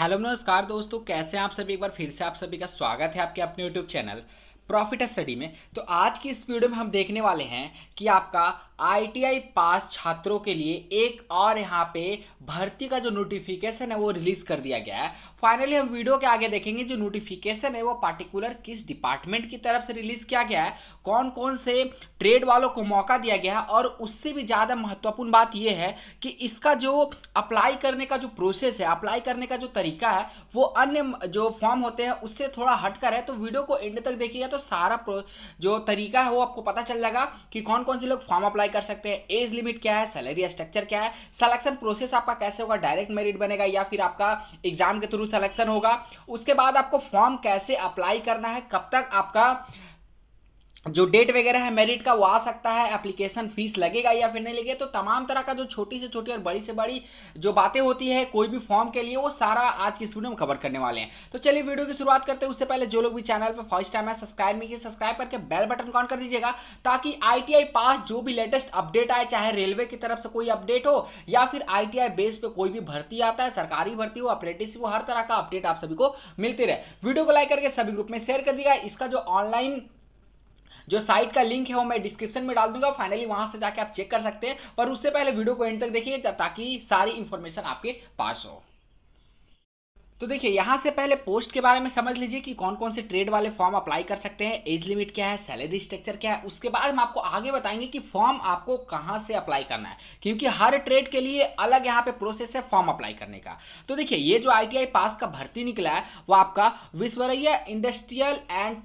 hello नमस्कार दोस्तों कैसे हैं आप सभी एक बार फिर से आप सभी का स्वागत है आपके अपने यूट्यूब चैनल प्रॉफिट स्टडी में तो आज की इस वीडियो में हम देखने वाले हैं कि आपका आईटीआई पास छात्रों के लिए एक और यहाँ पे भर्ती का जो नोटिफिकेशन है वो रिलीज़ कर दिया गया है फाइनली हम वीडियो के आगे देखेंगे जो नोटिफिकेशन है वो पार्टिकुलर किस डिपार्टमेंट की तरफ से रिलीज़ किया गया है कौन कौन से ट्रेड वालों को मौका दिया गया है और उससे भी ज़्यादा महत्वपूर्ण बात यह है कि इसका जो अप्लाई करने का जो प्रोसेस है अप्लाई करने का जो तरीका है वो अन्य जो फॉर्म होते हैं उससे थोड़ा हटकर है तो वीडियो को एंड तक देखिएगा तो सारा जो तरीका है वो आपको पता चल जाएगा कि कौन कौन से लोग फॉर्म अप्लाई अप्लाई कर सकते हैं एज लिमिट क्या है सैलरी स्ट्रक्चर क्या है सलेक्शन प्रोसेस आपका कैसे होगा डायरेक्ट मेरिट बनेगा या फिर आपका एग्जाम के थ्रू सलेक्शन होगा उसके बाद आपको फॉर्म कैसे अप्लाई करना है कब तक आपका जो डेट वगैरह है मेरिट का वो आ सकता है एप्लीकेशन फीस लगेगा या फिर नहीं लगेगा तो तमाम तरह का जो छोटी से छोटी और बड़ी से बड़ी जो बातें होती है कोई भी फॉर्म के लिए वो सारा आज की स्टूडियो में कवर करने वाले हैं तो चलिए वीडियो की शुरुआत करते हैं उससे पहले जो लोग भी चैनल पर फर्स्ट टाइम है सब्सक्राइब नहीं किया सब्सक्राइब करके बेल बटन ऑन कर दीजिएगा ताकि आई पास जो भी लेटेस्ट अपडेट आए चाहे रेलवे की तरफ से कोई अपडेट हो या फिर आई बेस पर कोई भी भर्ती आता है सरकारी भर्ती हो अप्रेटिस हो हर तरह का अपडेट आप सभी को मिलती रहे वीडियो को लाइक करके सभी ग्रुप में शेयर कर दिया इसका जो ऑनलाइन जो साइट का लिंक है वो मैं डिस्क्रिप्शन में डाल दूंगा फाइनली वहां से जाके आप चेक कर सकते हैं पर उससे पहले वीडियो को एंड तक देखिए ताकि सारी इन्फॉर्मेशन आपके पास हो तो देखिए यहाँ से पहले पोस्ट के बारे में समझ लीजिए कि कौन कौन से ट्रेड वाले फॉर्म अप्लाई कर सकते हैं एज लिमिट क्या है सैलरी स्ट्रक्चर क्या है उसके बाद हम आपको आगे बताएंगे कि फॉर्म आपको कहाँ से अप्लाई करना है क्योंकि हर ट्रेड के लिए अलग यहाँ पे प्रोसेस है फॉर्म अप्लाई करने का तो देखिए ये जो आई पास का भर्ती निकला है वो आपका विश्वरैया इंडस्ट्रियल एंड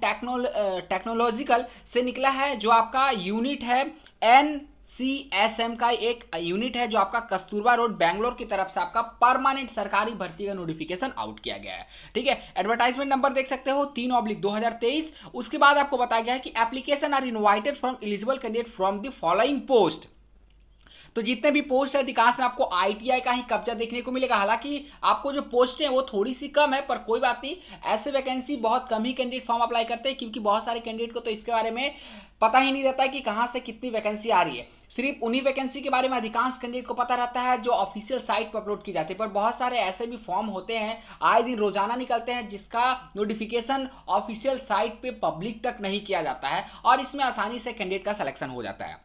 टेक्नोलॉजिकल से निकला है जो आपका यूनिट है एन सी एस एम का एक यूनिट है जो आपका कस्तूरबा रोड बैंगलोर की तरफ से आपका परमानेंट सरकारी भर्ती का नोटिफिकेशन आउट किया गया है ठीक है एडवर्टाइजमेंट नंबर देख सकते हो तीन ऑब्लिक दो उसके बाद आपको बताया गया है कि application are invited from eligible candidate from the following post तो जितने भी पोस्ट है अधिकांश में आपको आईटीआई का ही कब्जा देखने को मिलेगा हालांकि आपको जो पोस्टें वो थोड़ी सी कम है पर कोई बात नहीं ऐसे वैकेंसी बहुत कम ही कैंडिडेट फॉर्म अप्लाई करते हैं क्योंकि बहुत सारे कैंडिडेट को तो इसके बारे में पता ही नहीं रहता है कि कहाँ से कितनी वैकेंसी आ रही है सिर्फ उन्हीं वैकेंसी के बारे में अधिकांश कैंडिडेट को पता रहता है जो ऑफिशियल साइट पर अपलोड की जाती है पर बहुत सारे ऐसे भी फॉर्म होते हैं आए दिन रोजाना निकलते हैं जिसका नोटिफिकेशन ऑफिशियल साइट पे पब्लिक तक नहीं किया जाता है और इसमें आसानी से कैंडिडेट का सिलेक्शन हो जाता है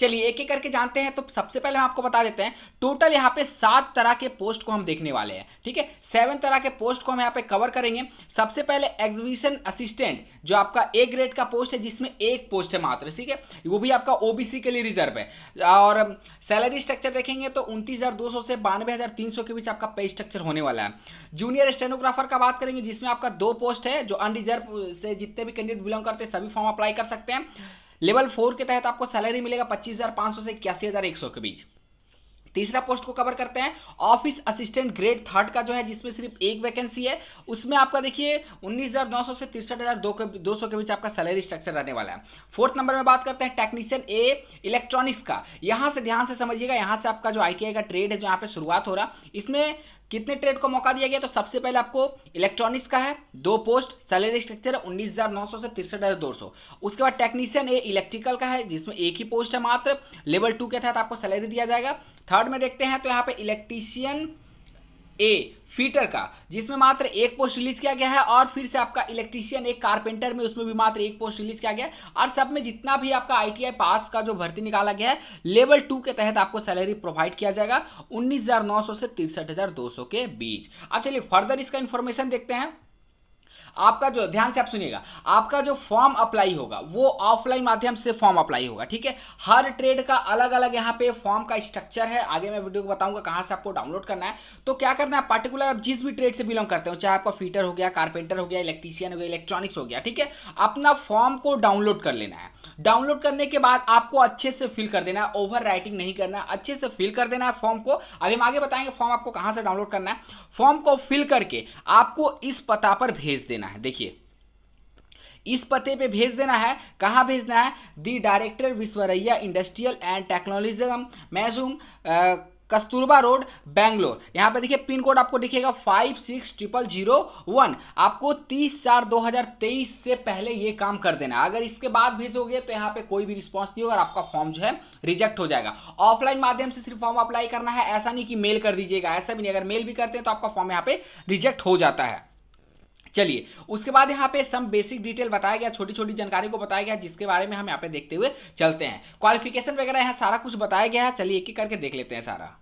चलिए एक एक करके जानते हैं तो सबसे पहले हम आपको बता देते हैं टोटल यहाँ पे सात तरह के पोस्ट को हम देखने वाले हैं ठीक है सेवन तरह के पोस्ट को हम यहाँ पे कवर करेंगे सबसे पहले एग्जीबिशन असिस्टेंट जो आपका ए ग्रेड का पोस्ट है जिसमें एक पोस्ट है मात्र ठीक है वो भी आपका ओबीसी के लिए रिजर्व है और सैलरी um, स्ट्रक्चर देखेंगे तो उनतीस से बानवे के बीच आपका पे स्ट्रक्चर होने वाला है जूनियर स्टेनोग्राफर का बात करेंगे जिसमें आपका दो पोस्ट है जो अनरिजर्व से जितने भी कैंडिडेट बिलोंग करते हैं सभी फॉर्म अप्लाई कर सकते हैं लेवल फोर के तहत आपको सैलरी मिलेगा पच्चीस हज़ार सौ से इक्यासी हज़ार एक सौ के बीच तीसरा पोस्ट को कवर करते हैं ऑफिस असिस्टेंट ग्रेड थर्ड का जो है जिसमें सिर्फ एक वैकेंसी है उसमें आपका देखिए 19,900 से तिरसठ हज़ार दो के बीच आपका सैलरी स्ट्रक्चर रहने वाला है फोर्थ नंबर में बात करते हैं टेक्नीशियन ए इलेक्ट्रॉनिक्स का यहाँ से ध्यान से समझिएगा यहाँ से आपका जो आई का ट्रेड है जो यहाँ पे शुरुआत हो रहा इसमें कितने ट्रेड को मौका दिया गया तो सबसे पहले आपको इलेक्ट्रॉनिक्स का है दो पोस्ट सैलरी स्ट्रक्चर है उन्नीस हजार नौ सौ से तिरसठ हजार दो सौ उसके बाद टेक्नीशियन ए इलेक्ट्रिकल का है जिसमें एक ही पोस्ट है मात्र लेवल टू के तहत आपको सैलरी दिया जाएगा थर्ड में देखते हैं तो यहाँ पे इलेक्ट्रीशियन ए फीटर का जिसमें मात्र एक पोस्ट रिलीज किया गया है और फिर से आपका इलेक्ट्रीशियन एक कारपेंटर में उसमें भी मात्र एक पोस्ट रिलीज किया गया है और सब में जितना भी आपका आईटीआई पास का जो भर्ती निकाला गया है लेवल टू के तहत आपको सैलरी प्रोवाइड किया जाएगा उन्नीस से तिरसठ के बीच अब चलिए फर्दर इसका इन्फॉर्मेशन देखते हैं आपका जो ध्यान से आप सुनिएगा आपका जो फॉर्म अप्लाई होगा वो ऑफलाइन माध्यम से फॉर्म अप्लाई होगा ठीक है हर ट्रेड का अलग अलग यहाँ पे फॉर्म का स्ट्रक्चर है आगे मैं वीडियो को बताऊंगा कहाँ से आपको डाउनलोड करना है तो क्या करना है पर्टिकुलर आप जिस भी ट्रेड से बिलोंग करते हो चाहे आपका फीटर हो गया कारपेंटर हो गया इलेक्ट्रीशियन हो गया इलेक्ट्रॉनिक्स हो गया ठीक है अपना फॉर्म को डाउनलोड कर लेना है डाउनलोड करने के बाद आपको अच्छे से फिल कर देना है ओवर राइटिंग नहीं करना है अच्छे से फिल कर देना है फॉर्म को अभी हम आगे बताएंगे फॉर्म आपको कहाँ से डाउनलोड करना है फॉर्म को फिल करके आपको इस पता पर भेज देना है देखिए इस पते पे भेज देना है कहाँ भेजना है the director Visvesvaraya industrial and technology museum Kasturba road Bangalore यहाँ पे देखिए पिन कोड आपको दिखेगा five six triple zero one आपको तीस चार दो हज़ार तेईस से पहले ये काम कर देना अगर इसके बाद भेजोगे तो यहाँ पे कोई भी रिस्पांस नहीं होगा और आपका फॉर्म जो है रिजेक्ट हो जाएगा ऑफलाइन माध्यम से सिर्फ फॉर्म अप्लाई करना है ऐसा नहीं कि मेल कर दीजिएगा ऐसा भी नहीं अगर मेल भी करते हैं तो आपका फॉर्म यहाँ पर रिजेक्ट हो जाता है चलिए उसके बाद यहाँ पे सम बेसिक डिटेल बताया गया छोटी छोटी जानकारी को बताया गया जिसके बारे में हम यहाँ पे देखते हुए चलते हैं क्वालिफिकेशन वगैरह यहाँ सारा कुछ बताया गया है चलिए एक एक करके देख लेते हैं सारा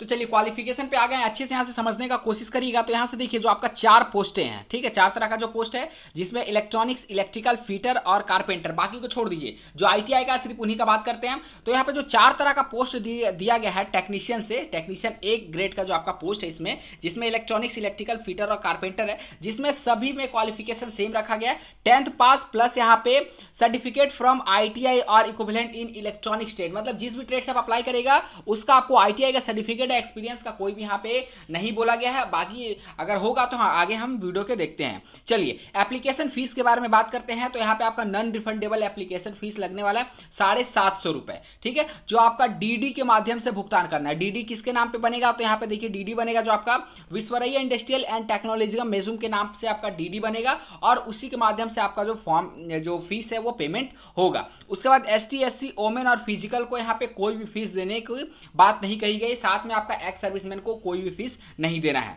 तो चलिए क्वालिफिकेशन पे आ गए अच्छे से यहाँ से समझने का कोशिश करिएगा तो यहाँ से देखिए जो आपका चार पोस्टें हैं ठीक है चार तरह का जो पोस्ट है जिसमें इलेक्ट्रॉनिक्स इलेक्ट्रिकल फीटर और कारपेंटर बाकी को छोड़ दीजिए जो आईटीआई का सिर्फ उन्हीं का बात करते हैं तो यहाँ पे जो चार तरह का पोस्ट दिया गया है टेक्नीशियन से टेक्नीशियन एक ग्रेड का जो आपका पोस्ट है इसमें जिसमें इलेक्ट्रॉनिक्स इलेक्ट्रिकल फीटर और कारपेंटर है जिसमें सभी में क्वालिफिकेशन सेम रखा गया है टेंथ पास प्लस यहाँ पे सर्टिफिकेट फ्रॉम आई और इक्विलेंट इन इलेक्ट्रॉनिक्स ट्रेड मतलब जिस भी ट्रेड से आप अप्लाई करेगा उसका आपको आई का सर्टिफिकेट रिलेटेड एक्सपीरियंस का कोई भी यहाँ पे नहीं बोला गया है बाकी अगर होगा तो हाँ आगे हम वीडियो के देखते हैं चलिए एप्लीकेशन फीस के बारे में बात करते हैं तो यहाँ पे आपका नॉन रिफंडेबल एप्लीकेशन फीस लगने वाला है साढ़े सात सौ रुपए ठीक है जो आपका डीडी के माध्यम से भुगतान करना है डीडी किसके नाम पे बनेगा तो यहाँ पे देखिए डीडी बनेगा जो आपका विश्वरैया इंडस्ट्रियल एंड टेक्नोलॉजी का मेजूम के नाम से आपका डीडी बनेगा और उसी के माध्यम से आपका जो फॉर्म जो फीस है वो पेमेंट होगा उसके बाद एस टी ओमेन और फिजिकल को यहाँ पे कोई भी फीस देने की बात नहीं कही गई साथ में आपका एक्स सर्विसमैन को कोई भी फीस नहीं देना है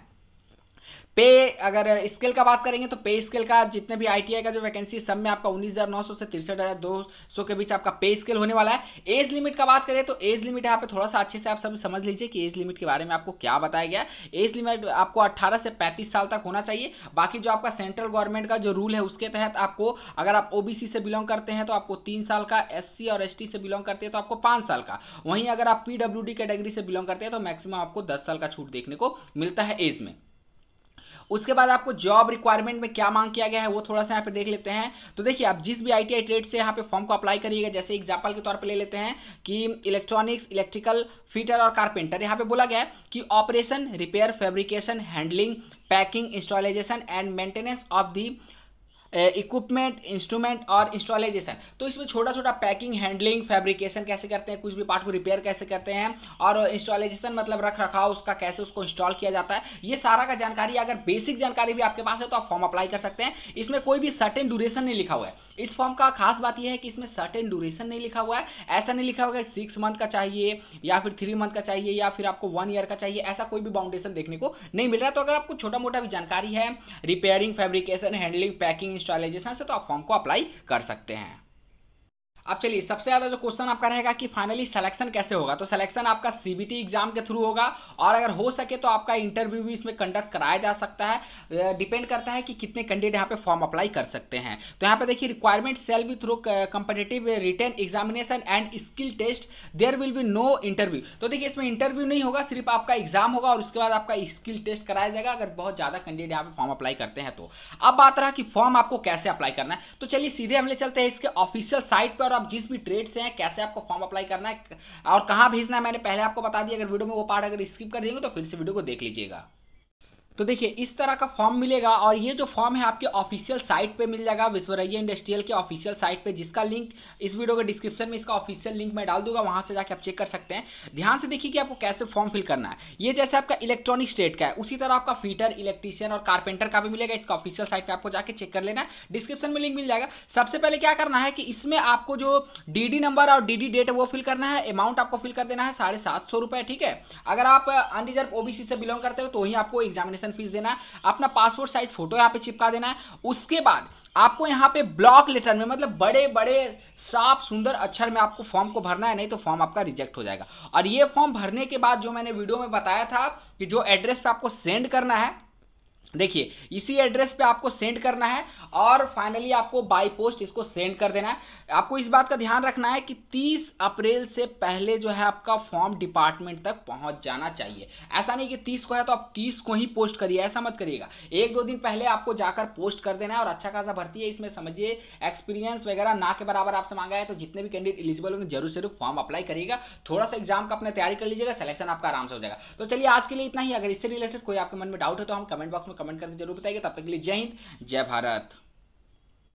पे अगर स्केल का बात करेंगे तो पे स्केल का जितने भी आई का जो वैकेंसी सब में आपका उन्नीस हज़ार नौ सौ से तिरसठ हज़ार दो सौ के बीच आपका पे स्केल होने वाला है एज लिमिट का बात करें तो एज लिमिट यहाँ पे थोड़ा सा अच्छे से आप सब समझ लीजिए कि एज लिमिट के बारे में आपको क्या बताया गया एज लिमिट आपको अट्ठारह से पैंतीस साल तक होना चाहिए बाकी जो आपका सेंट्रल गवर्नमेंट का जो रूल है उसके तहत आपको अगर आप ओ से बिलोंग करते हैं तो आपको तीन साल का एस और एस से बिलोंग करते हैं तो आपको पाँच साल का वहीं अगर आप पी कैटेगरी से बिलोंग करते हैं तो मैक्सिमम आपको दस साल का छूट देखने को मिलता है एज में उसके बाद आपको जॉब रिक्वायरमेंट में क्या मांग किया गया है वो थोड़ा सा यहाँ पे देख लेते हैं तो देखिए आप जिस भी आई टी ट्रेड से यहाँ पे फॉर्म को अप्लाई करिएगा जैसे एग्जाम्पल के तौर पर ले लेते हैं कि इलेक्ट्रॉनिक्स इलेक्ट्रिकल फिटर और कारपेंटर यहाँ पे बोला गया कि operation repair fabrication handling packing installation and maintenance of the equipment instrument और इंस्टॉलेजेशन तो इसमें छोटा छोटा पैकिंग हैंडलिंग फैब्रिकेशन कैसे करते हैं कुछ भी पार्ट को रिपेयर कैसे करते हैं और इंस्टॉलेजेशन मतलब रख रखाव उसका कैसे उसको इंस्टॉल किया जाता है ये सारा का जानकारी अगर बेसिक जानकारी भी आपके पास है तो आप फॉर्म अप्लाई कर सकते हैं इसमें कोई भी सर्टेन ड्यूरेशन नहीं लिखा हुआ है इस फॉर्म का खास बात यह है कि इसमें सर्टेन ड्यूरेशन नहीं लिखा हुआ है ऐसा नहीं लिखा हुआ है सिक्स मंथ का चाहिए या फिर थ्री मंथ का चाहिए या फिर आपको वन ईयर का चाहिए ऐसा कोई भी बाउंडेशन देखने को नहीं मिल रहा है तो अगर आपको छोटा मोटा भी जानकारी है repairing fabrication handling packing stylization से तो आप फॉर्म को अप्लाई कर सकते हैं अब चलिए सबसे ज़्यादा जो क्वेश्चन आपका रहेगा कि फाइनली सिलेक्शन कैसे होगा तो सिलेक्शन आपका सीबीटी एग्जाम के थ्रू होगा और अगर हो सके तो आपका इंटरव्यू भी इसमें कंडक्ट कराया जा सकता है डिपेंड करता है कि कितने कैंडिडेट यहाँ पे फॉर्म अप्लाई कर सकते हैं तो यहाँ पे देखिए रिक्वायरमेंट सेल भी through competitive written examination and skill test there will be no interview तो देखिए इसमें इंटरव्यू नहीं होगा सिर्फ आपका एग्जाम होगा और उसके बाद आपका स्किल टेस्ट कराया जाएगा अगर बहुत ज़्यादा कैंडिडेट यहाँ पे फॉर्म अप्लाई करते हैं तो अब बात रहा कि फॉर्म आपको कैसे अप्लाई करना है तो चलिए सीधे हम ले चलते हैं इसके ऑफिशियल साइट पर आप जिस भी ट्रेड से हैं कैसे आपको फॉर्म अप्लाई करना है और कहाँ भेजना है मैंने पहले आपको बता दिया अगर वीडियो में वो पार्ट अगर स्किप कर देंगे तो फिर से वीडियो को देख लीजिएगा तो देखिए इस तरह का फॉर्म मिलेगा और ये जो फॉर्म है आपके ऑफिशियल साइट पे मिल जाएगा विश्वरैया इंडस्ट्रियल के ऑफिशियल साइट पे जिसका लिंक इस वीडियो के डिस्क्रिप्शन में इसका ऑफिशियल लिंक मैं डाल दूंगा वहां से जाके आप चेक कर सकते हैं ध्यान से देखिए कि आपको कैसे फॉर्म फिल करना है ये जैसे आपका इलेक्ट्रॉनिक स्टेट का है उसी तरह आपका फीटर इलेक्ट्रीशियन और कारपेंटर का भी मिलेगा इसका ऑफिशियल साइट पर आपको जाके चेक कर लेना है डिस्क्रिप्शन में लिंक मिल जाएगा सबसे पहले क्या करना है कि इसमें आपको जो डी नंबर और डी डेट है वो फिल करना है अमाउंट आपको फिल कर देना है साढ़े ठीक है अगर आप अनरिजर्व ओबीसी से बिलोंग करते हो तो ही आपको एग्जामिनेशन रजिस्ट्रेशन फीस देना है अपना पासपोर्ट साइज फोटो यहाँ पे चिपका देना है उसके बाद आपको यहाँ पे ब्लॉक लेटर में मतलब बड़े बड़े साफ सुंदर अक्षर में आपको फॉर्म को भरना है नहीं तो फॉर्म आपका रिजेक्ट हो जाएगा और ये फॉर्म भरने के बाद जो मैंने वीडियो में बताया था कि जो एड्रेस पे आपको सेंड करना है देखिए इसी एड्रेस पे आपको सेंड करना है और फाइनली आपको बाय पोस्ट इसको सेंड कर देना है आपको इस बात का ध्यान रखना है कि 30 अप्रैल से पहले जो है आपका फॉर्म डिपार्टमेंट तक पहुंच जाना चाहिए ऐसा नहीं कि 30 को है तो आप 30 को ही पोस्ट करिए ऐसा मत करिएगा एक दो दिन पहले आपको जाकर पोस्ट कर देना है और अच्छा खासा भर्ती है इसमें समझिए एक्सपीरियंस वगैरह ना के बराबर आपसे मांगा है तो जितने भी कैंडिडेट इलिजिबल होंगे जरूर जरूर फॉर्म अप्लाई करिएगा थोड़ा सा एग्जाम का अपने तैयारी कर लीजिएगा सिलेक्शन आपका आराम से हो जाएगा तो चलिए आज के लिए इतना ही अगर इससे रिलेटेड कोई आपके मन में डाउट है तो हम कमेंट बॉक्स में कमेंट करके जरूर बताइएगा तब तक के लिए जय हिंद जय भारत